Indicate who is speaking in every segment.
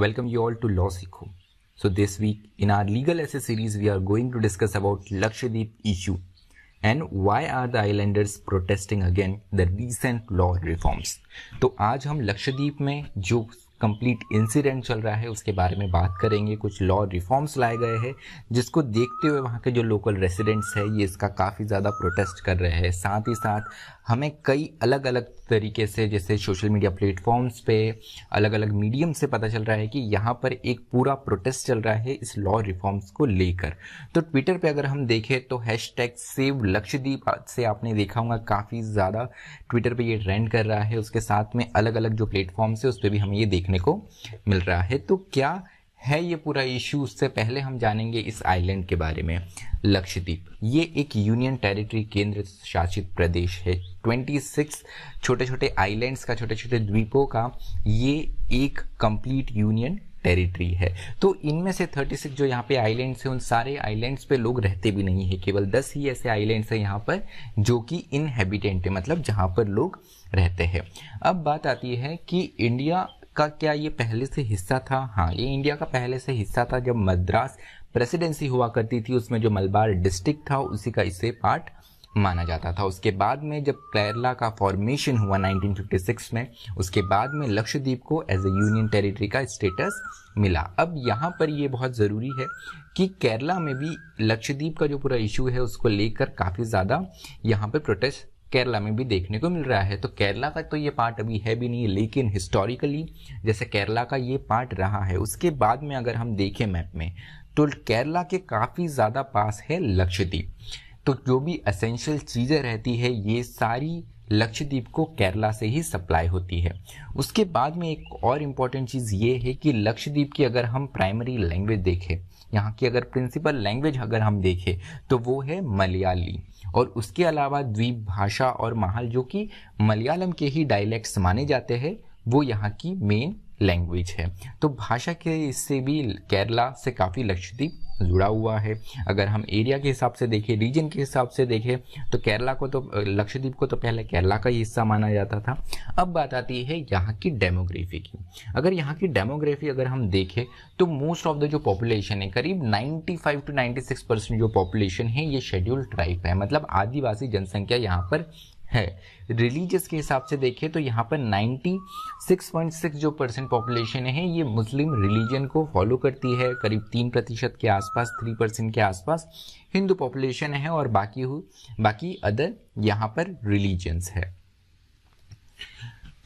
Speaker 1: Welcome you all to Law Sikho. So this week in our legal essay series we are going to discuss about Lakshadweep issue and why are the islanders protesting again the recent law reforms तो आज हम लक्षद्वीप में जो complete incident चल रहा है उसके बारे में बात करेंगे कुछ लॉ रिफॉर्म्स लाए गए हैं जिसको देखते हुए वहाँ के जो लोकल रेसिडेंट्स हैं ये इसका काफ़ी ज़्यादा प्रोटेस्ट कर रहे हैं साथ ही साथ हमें कई अलग अलग तरीके से जैसे सोशल मीडिया प्लेटफॉर्म्स पे अलग अलग मीडियम से पता चल रहा है कि यहाँ पर एक पूरा प्रोटेस्ट चल रहा है इस लॉ रिफॉर्म्स को लेकर तो ट्विटर पे अगर हम देखें तो हैश टैग सेव लक्षदीप से आपने देखा होगा काफ़ी ज़्यादा ट्विटर पर ये ट्रेंड कर रहा है उसके साथ में अलग अलग जो प्लेटफॉर्म्स है उस पर भी हमें ये देख देखने को मिल रहा है तो क्या है ये पूरा इशू उससे पहले हम जानेंगे इस आइलैंड के बारे में लक्षद्वीप ये एक यूनियन टेरिटरी केंद्र शासित प्रदेश है 26 छोटे छोटे आइलैंड्स का छोटे छोटे द्वीपों का ये एक कंप्लीट यूनियन टेरिटरी है तो इनमें से 36 जो यहाँ पे आइलैंड्स हैं उन सारे आइलैंड्स पे लोग रहते भी नहीं है केवल 10 ही ऐसे आइलैंड्स हैं यहाँ पर जो कि इनहेबिटेंट है मतलब जहाँ पर लोग रहते हैं अब बात आती है कि इंडिया का क्या ये पहले से हिस्सा था हाँ ये इंडिया का पहले से हिस्सा था जब मद्रास प्रेसिडेंसी हुआ करती थी उसमें जो मलबार डिस्ट्रिक्ट था उसी का इसे पार्ट माना जाता था उसके बाद में जब केरला का फॉर्मेशन हुआ 1956 में उसके बाद में लक्षद्वीप को एज ए यूनियन टेरिटरी का स्टेटस मिला अब यहाँ पर ये बहुत ज़रूरी है कि केरला में भी लक्षद्वीप का जो पूरा इशू है उसको लेकर काफ़ी ज़्यादा यहाँ पर प्रोटेस्ट केरला में भी देखने को मिल रहा है तो केरला का तो ये पार्ट अभी है भी नहीं लेकिन हिस्टोरिकली जैसे केरला का ये पार्ट रहा है उसके बाद में अगर हम देखें मैप में तो केरला के काफ़ी ज़्यादा पास है लक्षद्वीप तो जो भी असेंशियल चीज़ें रहती है ये सारी लक्षद्वीप को केरला से ही सप्लाई होती है उसके बाद में एक और इम्पॉर्टेंट चीज़ ये है कि लक्षद्वीप की अगर हम प्राइमरी लैंग्वेज देखें यहाँ की अगर प्रिंसिपल लैंग्वेज अगर हम देखें तो वो है मलयाली और उसके अलावा द्वीप भाषा और महल जो कि मलयालम के ही डायलैक्ट्स माने जाते हैं वो यहाँ की मेन लैंग्वेज है तो भाषा के इससे भी केरला से काफ़ी लक्षद्वीप जुड़ा हुआ है अगर हम एरिया के हिसाब से देखें रीजन के हिसाब से देखें तो केरला को तो लक्षद्वीप को तो पहले केरला का ही हिस्सा माना जाता था अब बात आती है यहाँ की डेमोग्राफी की अगर यहाँ की डेमोग्राफी अगर हम देखें तो मोस्ट ऑफ द जो पॉपुलेशन है करीब 95 टू 96 परसेंट जो पॉपुलेशन है ये शेड्यूल ट्राइब है मतलब आदिवासी जनसंख्या यहाँ पर है रिलीजियस के हिसाब से देखें तो यहाँ पर 96.6 जो परसेंट पॉपुलेशन है ये मुस्लिम रिलीजन को फॉलो करती है करीब तीन प्रतिशत के आसपास थ्री परसेंट के आसपास हिंदू पॉपुलेशन है और बाकी हुई बाकी अदर यहाँ पर रिलीजन्स है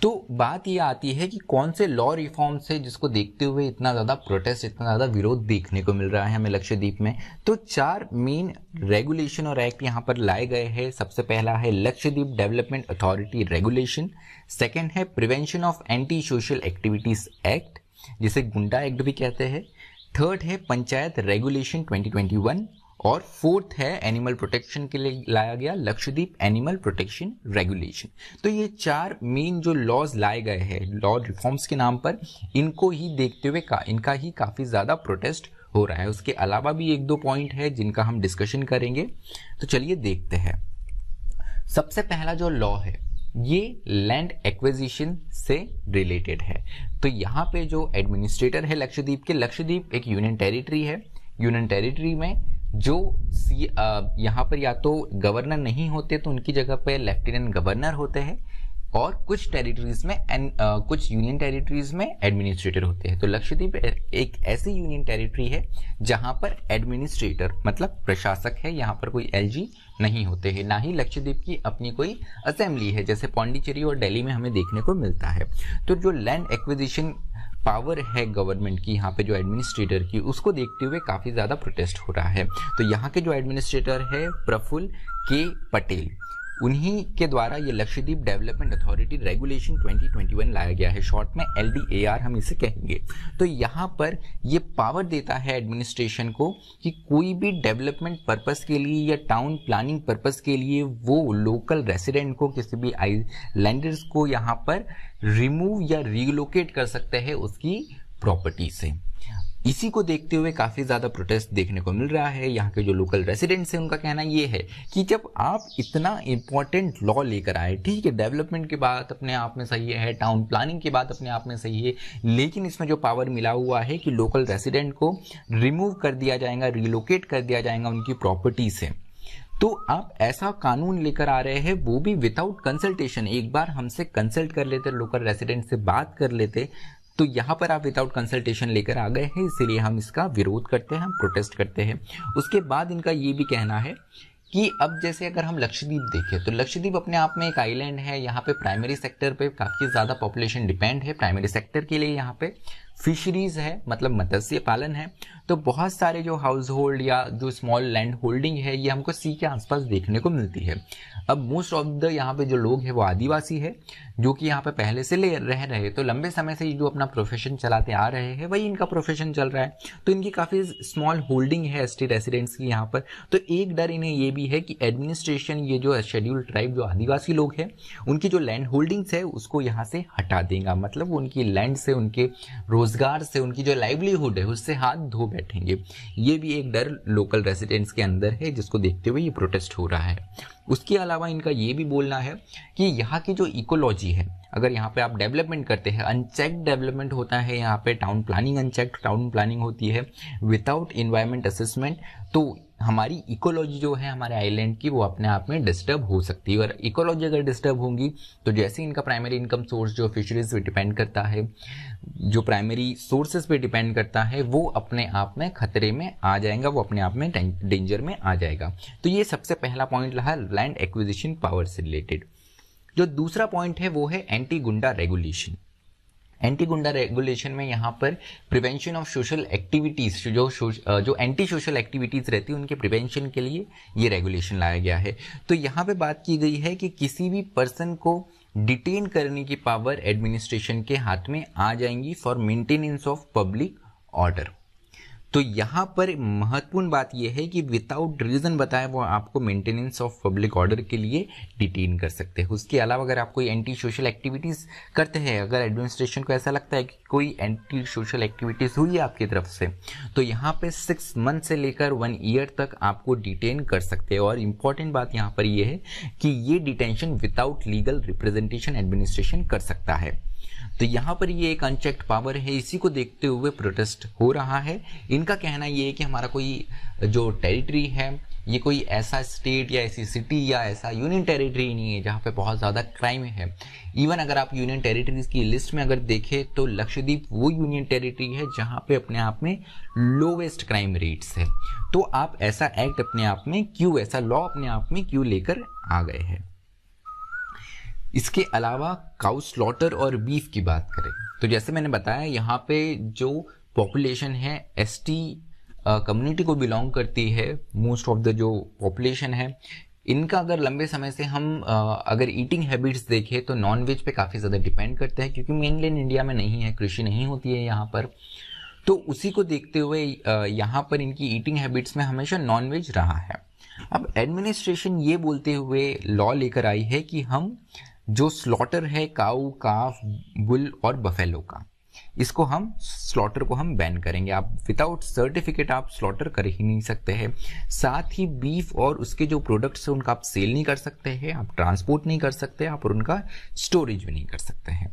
Speaker 1: तो बात यह आती है कि कौन से लॉ रिफॉर्म्स है जिसको देखते हुए इतना ज़्यादा प्रोटेस्ट इतना ज़्यादा विरोध देखने को मिल रहा है हमें लक्षद्वीप में तो चार मेन रेगुलेशन और एक्ट यहाँ पर लाए गए हैं सबसे पहला है Lakshadweep development authority regulation second है prevention of anti social activities act जिसे गुंडा एक्ट भी कहते हैं थर्ड है पंचायत रेगुलेशन 2021 और फोर्थ है एनिमल प्रोटेक्शन के लिए लाया गया लक्षद्वीप एनिमल प्रोटेक्शन रेगुलेशन तो ये चार मेन जो लॉज लाए गए हैं लॉ रिफॉर्म्स के नाम पर इनको ही देखते हुए का इनका ही काफ़ी ज़्यादा प्रोटेस्ट हो रहा है उसके अलावा भी एक दो पॉइंट है जिनका हम डिस्कशन करेंगे तो चलिए देखते हैं सबसे पहला जो लॉ है ये लैंड एक्विजिशन से रिलेटेड है तो यहाँ पे जो एडमिनिस्ट्रेटर है लक्षद्वीप के लक्षद्वीप एक यूनियन टेरिटरी है यूनियन टेरिटरी में जो सी यहाँ पर या तो गवर्नर नहीं होते तो उनकी जगह पर लेफ्टिनेंट गवर्नर होते हैं और कुछ टेरिटरीज में एंड कुछ यूनियन टेरिटरीज में एडमिनिस्ट्रेटर होते हैं तो लक्षद्वीप एक ऐसी यूनियन टेरिटरी है जहां पर एडमिनिस्ट्रेटर मतलब प्रशासक है यहाँ पर कोई एलजी नहीं होते हैं ना ही लक्षद्वीप की अपनी कोई असेंबली है जैसे पौंडीचेरी और दिल्ली में हमें देखने को मिलता है तो जो लैंड एक्विजिशन पावर है गवर्नमेंट की यहाँ पे जो एडमिनिस्ट्रेटर की उसको देखते हुए काफ़ी ज़्यादा प्रोटेस्ट हो रहा है तो यहाँ के जो एडमिनिस्ट्रेटर है प्रफुल्ल के पटेल उन्हीं के द्वारा ये लक्षद्वीप डेवलपमेंट अथॉरिटी रेगुलेशन 2021 लाया गया है शॉर्ट में एल हम इसे कहेंगे तो यहाँ पर ये पावर देता है एडमिनिस्ट्रेशन को कि कोई भी डेवलपमेंट पर्पस के लिए या टाउन प्लानिंग पर्पस के लिए वो लोकल रेसिडेंट को किसी भी आई लैंडर्स को यहाँ पर रिमूव या रीलोकेट कर सकते हैं उसकी प्रॉपर्टी से इसी को देखते हुए काफी ज्यादा प्रोटेस्ट देखने को मिल रहा है यहाँ के जो लोकल रेसिडेंट्स हैं उनका कहना यह है कि जब आप इतना इंपॉर्टेंट लॉ लेकर आए ठीक है डेवलपमेंट की बात अपने आप में सही है टाउन प्लानिंग की बात अपने आप में सही है लेकिन इसमें जो पावर मिला हुआ है कि लोकल रेसिडेंट को रिमूव कर दिया जाएगा रिलोकेट कर दिया जाएगा उनकी प्रॉपर्टी से तो आप ऐसा कानून लेकर आ रहे हैं वो भी विदाउट कंसल्टेशन एक बार हमसे कंसल्ट कर लेते लोकल रेसिडेंट से बात कर लेते तो यहाँ पर आप विदाउट कंसल्टेशन लेकर आ गए हैं इसीलिए हम इसका विरोध करते हैं हम प्रोटेस्ट करते हैं उसके बाद इनका ये भी कहना है कि अब जैसे अगर हम लक्षद्वीप देखें तो लक्षद्वीप अपने आप में एक आइलैंड है यहाँ पे प्राइमरी सेक्टर पे काफ़ी ज़्यादा पॉपुलेशन डिपेंड है प्राइमरी सेक्टर के लिए यहाँ पे फिशरीज है मतलब मत्स्य पालन है तो बहुत सारे जो हाउस होल्ड या जो स्मॉल लैंड होल्डिंग है ये हमको सी के आसपास देखने को मिलती है अब मोस्ट ऑफ द यहाँ पे जो लोग हैं वो आदिवासी है जो कि यहाँ पे पहले से ले रह रहे तो लंबे समय से जो अपना प्रोफेशन चलाते आ रहे हैं वही इनका प्रोफेशन चल रहा है तो इनकी काफ़ी स्मॉल होल्डिंग है एस रेसिडेंट्स की यहाँ पर तो एक डर इन्हें ये भी है कि एडमिनिस्ट्रेशन ये जो शेड्यूल ट्राइब जो आदिवासी लोग हैं उनकी जो लैंड होल्डिंग्स है उसको यहाँ से हटा देगा मतलब उनकी लैंड से उनके रोज रोजगार से उनकी जो लाइवलीहुड है उससे हाथ धो बैठेंगे ये भी एक डर लोकल रेसिडेंट्स के अंदर है जिसको देखते हुए ये प्रोटेस्ट हो रहा है उसके अलावा इनका ये भी बोलना है कि यहाँ की जो इकोलॉजी है अगर यहाँ पे आप डेवलपमेंट करते हैं अनचेक डेवलपमेंट होता है यहाँ पे town planning unchecked town planning होती है विदाउट इन्वायरमेंट असेसमेंट तो हमारी इकोलॉजी जो है हमारे आइलैंड की वो अपने आप में डिस्टर्ब हो सकती है और इकोलॉजी अगर डिस्टर्ब होंगी तो जैसे इनका प्राइमरी इनकम सोर्स जो फिशरीज पे डिपेंड करता है जो प्राइमरी सोर्सेज पे डिपेंड करता है वो अपने आप में खतरे में आ जाएगा वो अपने आप में डेंजर में आ जाएगा तो ये सबसे पहला पॉइंट रहा लैंड एक्विजिशन पावर से रिलेटेड जो दूसरा पॉइंट है वो है एंटी गुंडा रेगुलेशन एंटी गुंडा रेगुलेशन में यहाँ पर प्रिवेंशन ऑफ सोशल एक्टिविटीज़ जो जो एंटी सोशल एक्टिविटीज़ रहती है उनके प्रिवेंशन के लिए ये रेगुलेशन लाया गया है तो यहाँ पे बात की गई है कि किसी भी पर्सन को डिटेन करने की पावर एडमिनिस्ट्रेशन के हाथ में आ जाएंगी for maintenance of public order तो यहाँ पर महत्वपूर्ण बात यह है कि विदाउट रीज़न बताए वो आपको मेंटेनेंस ऑफ पब्लिक ऑर्डर के लिए डिटेन कर सकते हैं उसके अलावा अगर आप कोई एंटी सोशल एक्टिविटीज़ करते हैं अगर एडमिनिस्ट्रेशन को ऐसा लगता है कि कोई एंटी सोशल एक्टिविटीज़ हुई है आपकी तरफ से तो यहाँ पर सिक्स मंथ से लेकर वन ईयर तक आपको डिटेन कर सकते हैं और इम्पॉर्टेंट बात यहाँ पर यह है कि ये detention without legal representation administration कर सकता है तो यहाँ पर ये एक अनचेक्ड पावर है इसी को देखते हुए प्रोटेस्ट हो रहा है इनका कहना ये है कि हमारा कोई जो टेरिटरी है ये कोई ऐसा स्टेट या ऐसी सिटी या ऐसा यूनियन टेरिटरी नहीं है जहाँ पे बहुत ज़्यादा क्राइम है इवन अगर आप यूनियन टेरिटरीज की लिस्ट में अगर देखें तो लक्षद्वीप वो यूनियन टेरिटरी है जहाँ पे अपने आप में लोवेस्ट क्राइम रेट्स है तो आप ऐसा एक्ट अपने आप में क्यों ऐसा लॉ अपने आप में क्यों लेकर आ गए हैं इसके अलावा काउ स्लॉटर और बीफ की बात करें तो जैसे मैंने बताया यहाँ पे जो पॉपुलेशन है एस टी कम्युनिटी को बिलोंग करती है मोस्ट ऑफ द जो पॉपुलेशन है इनका अगर लंबे समय से हम uh, अगर ईटिंग हैबिट्स देखें तो नॉन वेज पे काफ़ी ज़्यादा डिपेंड करते हैं क्योंकि मेनलैंड इंडिया में नहीं है कृषि नहीं होती है यहाँ पर तो उसी को देखते हुए यहाँ पर इनकी ईटिंग हैबिट्स में हमेशा नॉनवेज रहा है अब एडमिनिस्ट्रेशन ये बोलते हुए लॉ लेकर आई है कि हम जो स्लॉटर है काऊ काफ बुल और बफेलो का इसको हम स्लॉटर को हम बैन करेंगे आप विदाउट सर्टिफिकेट आप स्लॉटर कर ही नहीं सकते हैं साथ ही बीफ और उसके जो प्रोडक्ट्स हैं उनका आप सेल नहीं कर सकते हैं आप ट्रांसपोर्ट नहीं कर सकते आप और उनका स्टोरेज भी नहीं कर सकते हैं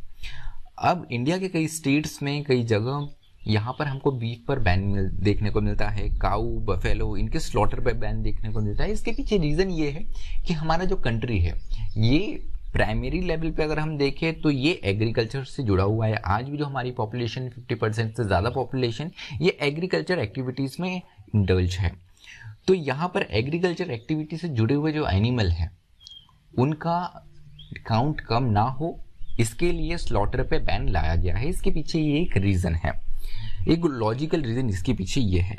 Speaker 1: अब इंडिया के कई स्टेट्स में कई जगह यहाँ पर हमको बीफ पर बैन मिल देखने को मिलता है काऊ बफेलो इनके स्लॉटर पर बैन देखने को मिलता है इसके पीछे रीज़न ये है कि हमारा जो कंट्री है ये प्राइमरी लेवल पे अगर हम देखें तो ये एग्रीकल्चर से जुड़ा हुआ है आज भी जो हमारी पॉपुलेशन 50 परसेंट से ज़्यादा पॉपुलेशन ये एग्रीकल्चर एक्टिविटीज़ में इंडल्ज है तो यहाँ पर एग्रीकल्चर एक्टिविटी से जुड़े हुए जो एनिमल हैं उनका काउंट कम ना हो इसके लिए स्लॉटर पे बैन लाया गया है इसके पीछे ये एक रीज़न है एक लॉजिकल रीज़न इसके पीछे ये है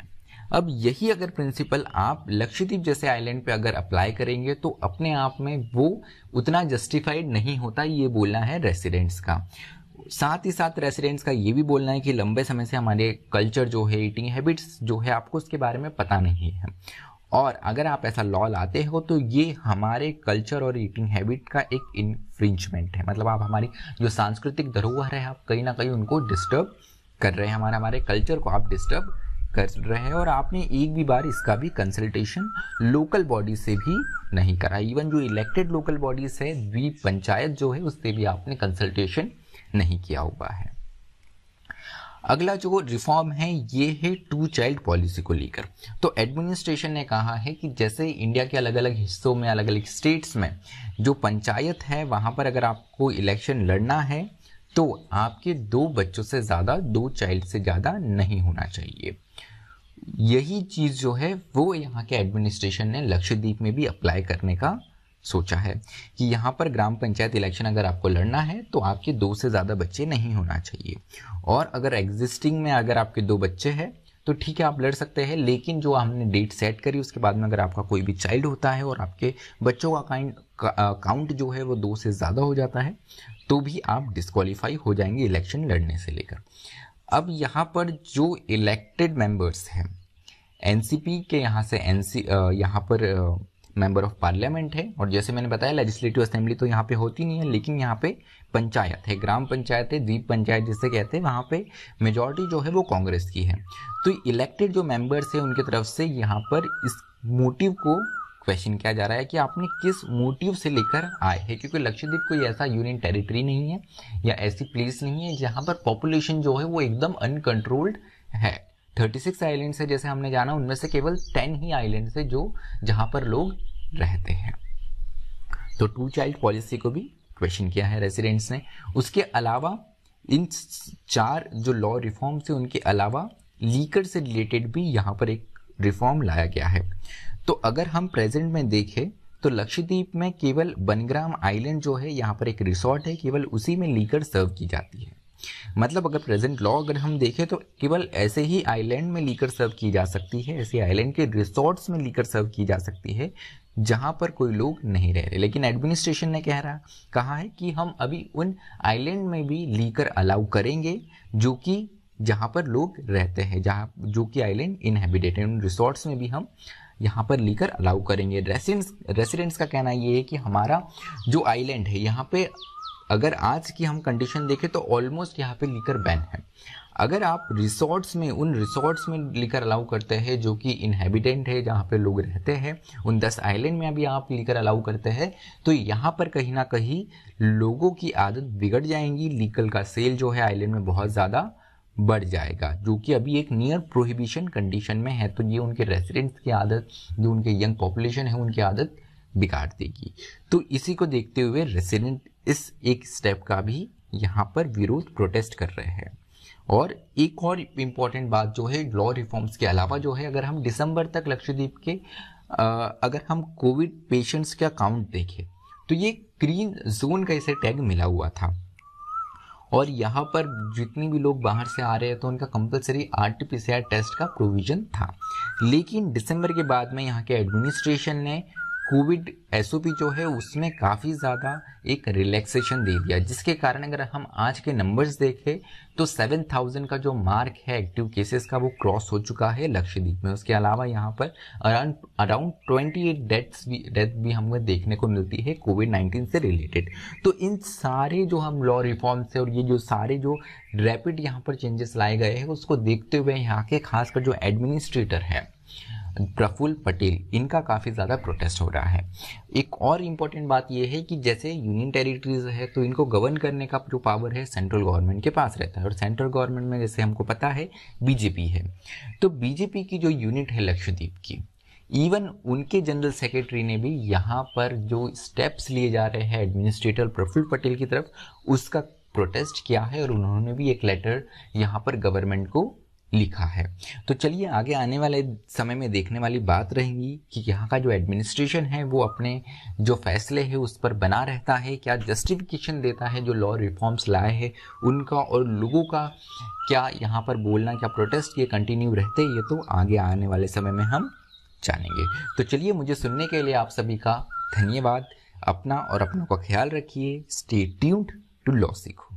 Speaker 1: अब यही अगर प्रिंसिपल आप लक्षद्वीप जैसे आइलैंड पे अगर अप्लाई करेंगे तो अपने आप में वो उतना जस्टिफाइड नहीं होता ये बोलना है रेसिडेंट्स का साथ ही साथ रेसिडेंट्स का ये भी बोलना है कि लंबे समय से हमारे कल्चर जो है ईटिंग हैबिट्स जो है आपको उसके बारे में पता नहीं है और अगर आप ऐसा लॉ लाते हो तो ये हमारे कल्चर और ईटिंग हैबिट का एक इन्फ्रिंचमेंट है मतलब आप हमारी जो सांस्कृतिक धरोहर है आप कहीं ना कहीं उनको डिस्टर्ब कर रहे हैं हमारे हमारे कल्चर को आप डिस्टर्ब कर रहे हैं और आपने एक भी बार इसका भी कंसल्टेशन लोकल बॉडी से भी नहीं करा इवन जो इलेक्टेड लोकल बॉडीज है द्वीप पंचायत जो है उससे भी आपने कंसल्टेशन नहीं किया हुआ है अगला जो रिफॉर्म है ये है टू चाइल्ड पॉलिसी को लेकर तो एडमिनिस्ट्रेशन ने कहा है कि जैसे इंडिया के अलग अलग हिस्सों में अलग अलग स्टेट्स में जो पंचायत है वहाँ पर अगर आपको इलेक्शन लड़ना है तो आपके दो बच्चों से ज़्यादा दो चाइल्ड से ज़्यादा नहीं होना चाहिए यही चीज़ जो है वो यहाँ के एडमिनिस्ट्रेशन ने लक्षद्वीप में भी अप्लाई करने का सोचा है कि यहाँ पर ग्राम पंचायत इलेक्शन अगर आपको लड़ना है तो आपके दो से ज़्यादा बच्चे नहीं होना चाहिए और अगर एग्जिस्टिंग में अगर आपके दो बच्चे हैं तो ठीक है आप लड़ सकते हैं लेकिन जो हमने डेट सेट करी उसके बाद में अगर आपका कोई भी चाइल्ड होता है और आपके बच्चों का काइंड काउंट जो है वो दो से ज़्यादा हो जाता है तो भी आप डिस्कालीफाई हो जाएंगे इलेक्शन लड़ने से लेकर अब यहाँ पर जो इलेक्टेड मेंबर्स हैं एनसीपी के यहाँ से एन सी यहाँ पर मेंबर ऑफ पार्लियामेंट है और जैसे मैंने बताया लेजिस्लेटिव असेंबली तो यहाँ पे होती नहीं है लेकिन यहाँ पे पंचायत है ग्राम पंचायत है द्वीप पंचायत जिसे कहते हैं वहाँ पे मेजॉरिटी जो है वो कांग्रेस की है तो इलेक्टेड जो मेंबर्स हैं उनकी तरफ से यहाँ पर इस मोटिव को क्वेश्चन किया जा रहा है कि आपने किस मोटिव से लेकर आए हैं क्योंकि लक्षद्वीप कोई ऐसा यूनियन टेरिटरी नहीं है या ऐसी प्लेस नहीं है जहां पर पॉपुलेशन जो है वो एकदम अनकंट्रोल्ड है 36 सिक्स आइलैंड्स है जैसे हमने जाना उनमें से केवल 10 ही आइलैंड्स है जो जहां पर लोग रहते हैं तो टू चाइल्ड पॉलिसी को भी क्वेश्चन किया है रेसिडेंट्स ने उसके अलावा इन चार जो लॉ रिफॉर्म्स है उनके अलावा लीकर से रिलेटेड भी यहाँ पर एक रिफॉर्म लाया गया है तो अगर हम प्रेजेंट में देखें तो लक्षद्वीप में केवल बनग्राम आइलैंड जो है यहाँ पर एक रिसोर्ट है केवल उसी में लीकर सर्व की जाती है मतलब अगर प्रेजेंट लॉ अगर हम देखें तो केवल ऐसे ही आइलैंड में लीकर सर्व की जा सकती है ऐसे आइलैंड के रिसोर्ट्स में लीकर सर्व की जा सकती है जहाँ पर कोई लोग नहीं रह रहे लेकिन एडमिनिस्ट्रेशन ने कह रहा कहा है कि हम अभी उन आइलैंड में भी लीकर अलाउ करेंगे जो कि जहाँ पर लोग रहते हैं जहाँ जो कि आइलैंड इनहेबिटेड है उन रिसोर्ट्स में भी हम यहाँ पर लेकर अलाउ करेंगे रेसिडेंट्स रेसिडेंट्स का कहना ये है कि हमारा जो आइलैंड है यहाँ पे अगर आज की हम कंडीशन देखें तो ऑलमोस्ट यहाँ पे लीकर बैन है अगर आप रिसोर्ट्स में उन रिसोर्ट्स में लेकर अलाउ करते हैं जो कि इनहेबिटेंट है जहाँ पे लोग रहते हैं उन दस आइलैंड में अभी आप लेकर अलाउ करते हैं तो यहाँ पर कहीं ना कहीं लोगों की आदत बिगड़ जाएंगी लीकल का सेल जो है आइलैंड में बहुत ज़्यादा बढ़ जाएगा जो कि अभी एक नियर प्रोहिबिशन कंडीशन में है तो ये उनके रेसिडेंट्स की आदत जो उनके यंग पॉपुलेशन है उनकी आदत बिगाड़ देगी तो इसी को देखते हुए रेसिडेंट इस एक स्टेप का भी यहाँ पर विरोध प्रोटेस्ट कर रहे हैं और एक और इम्पॉर्टेंट बात जो है लॉ रिफॉर्म्स के अलावा जो है अगर हम दिसंबर तक लक्षद्वीप के अगर हम कोविड पेशेंट्स का काउंट देखें तो ये ग्रीन जोन का इसे टैग मिला हुआ था और यहाँ पर जितनी भी लोग बाहर से आ रहे हैं तो उनका compulsory R T P C R test का प्रोविज़न था लेकिन दिसंबर के बाद में यहाँ के एडमिनिस्ट्रेशन ने कोविड एस जो है उसमें काफ़ी ज़्यादा एक रिलैक्सेशन दे दिया जिसके कारण अगर हम आज के नंबर्स देखें तो 7000 का जो मार्क है एक्टिव केसेस का वो क्रॉस हो चुका है लक्षद्वीप में उसके अलावा यहाँ पर around around twenty eight deaths भी डेथ भी हमें देखने को मिलती है कोविड 19 से रिलेटेड तो इन सारे जो हम लॉ रिफॉर्म्स है और ये जो सारे जो रैपिड यहाँ पर चेंजेस लाए गए हैं उसको देखते हुए यहाँ के खासकर जो एडमिनिस्ट्रेटर है प्रफुल पटेल इनका काफ़ी ज़्यादा प्रोटेस्ट हो रहा है एक और इम्पॉर्टेंट बात यह है कि जैसे यूनियन टेरिटरीज है तो इनको गवर्न करने का जो पावर है सेंट्रल गवर्नमेंट के पास रहता है और सेंट्रल गवर्नमेंट में जैसे हमको पता है बीजेपी है तो बीजेपी की जो यूनिट है लक्षद्वीप की इवन उनके जनरल सेक्रेटरी ने भी यहाँ पर जो स्टेप्स लिए जा रहे हैं एडमिनिस्ट्रेटर प्रफुल्ल पटेल की तरफ उसका प्रोटेस्ट किया है और उन्होंने भी एक लेटर यहाँ पर गवर्नमेंट को लिखा है तो चलिए आगे आने वाले समय में देखने वाली बात रहेगी कि यहाँ का जो एडमिनिस्ट्रेशन है वो अपने जो फैसले है उस पर बना रहता है क्या जस्टिफिकेशन देता है जो लॉ रिफॉर्म्स लाए हैं उनका और लोगों का क्या यहाँ पर बोलना क्या प्रोटेस्ट ये कंटिन्यू रहते ये तो आगे आने वाले समय में हम जानेंगे तो चलिए मुझे सुनने के लिए आप सभी का धन्यवाद अपना और अपनों का ख्याल रखिए स्टे ट्यून्ड टू लॉ सीखो